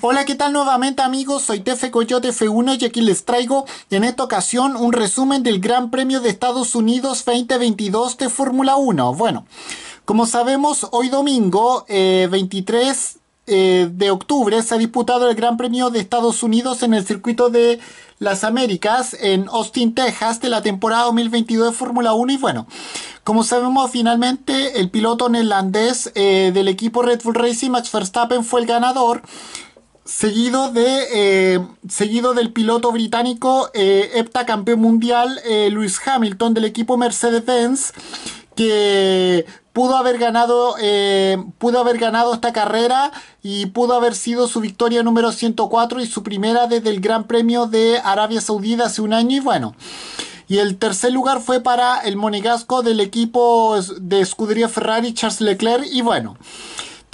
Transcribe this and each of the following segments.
Hola, ¿qué tal nuevamente amigos? Soy Tefe Coyote F1 y aquí les traigo en esta ocasión un resumen del Gran Premio de Estados Unidos 2022 de Fórmula 1. Bueno, como sabemos, hoy domingo 23 eh, eh, de octubre se ha disputado el Gran Premio de Estados Unidos en el circuito de las Américas en Austin, Texas de la temporada 2022 de Fórmula 1 y bueno, como sabemos finalmente el piloto neerlandés eh, del equipo Red Bull Racing Max Verstappen fue el ganador Seguido, de, eh, seguido del piloto británico eh, hepta campeón mundial luis eh, Lewis Hamilton del equipo Mercedes-Benz que pudo haber ganado pudo haber ganado esta carrera y pudo haber sido su victoria número 104 y su primera desde el Gran Premio de Arabia Saudita hace un año y bueno y el tercer lugar fue para el monegasco del equipo de escudería Ferrari Charles Leclerc y bueno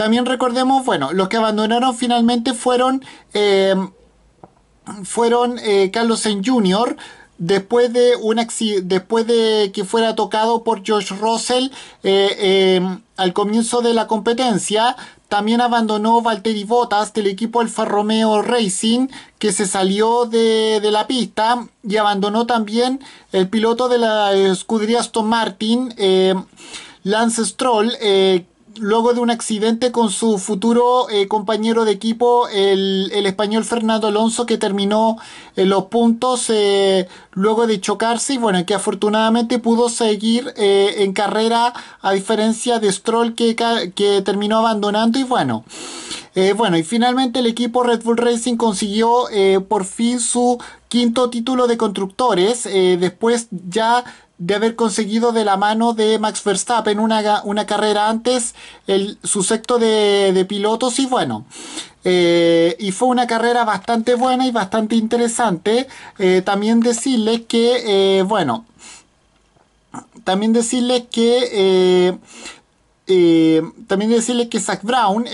también recordemos, bueno, los que abandonaron finalmente fueron, eh, fueron eh, Carlos Sainz Jr., después de, un después de que fuera tocado por George Russell eh, em, al comienzo de la competencia, también abandonó Valtteri Bottas del equipo Alfa Romeo Racing, que se salió de, la pista y abandonó también el piloto de la escudería Aston Martin, Lance Stroll, luego de un accidente con su futuro eh, compañero de equipo, el, español Fernando Alonso, que terminó en eh, los puntos eh, luego de chocarse y bueno, que afortunadamente pudo seguir en carrera a diferencia de Stroll que, que terminó abandonando y bueno. bueno, y finalmente el equipo Red Bull Racing consiguió por fin su quinto título de constructores, después ya de haber conseguido de la mano de Max Verstappen una, una carrera antes el, su sexto de, pilotos y bueno, eh, y fue una carrera bastante buena y bastante interesante. Eh, también decirles que, eh, bueno, también decirles que, también decirles que Zach Brown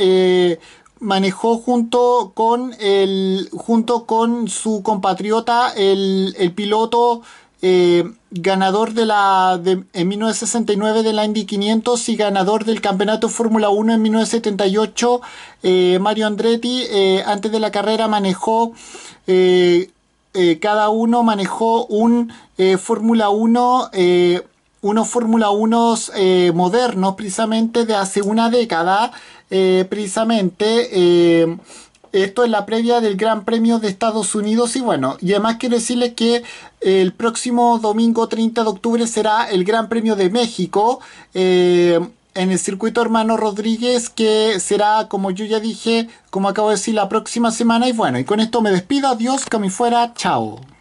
manejó junto con el, junto con su compatriota el, el piloto eh, ganador de la, de, en 1969 de la Indy 500 y ganador del campeonato Fórmula 1 en 1978, eh, Mario Andretti, eh, antes de la carrera manejó, cada uno manejó un Fórmula 1 unos Fórmula 1 modernos, precisamente de hace una década, precisamente. Esto es la previa del Gran Premio de Estados Unidos y bueno, y además quiero decirles que el próximo domingo 30 de octubre será el Gran Premio de México eh, en el circuito Hermano Rodríguez que será, como yo ya dije, como acabo de decir, la próxima semana y bueno, y con esto me despido, adiós, que fuera, chao.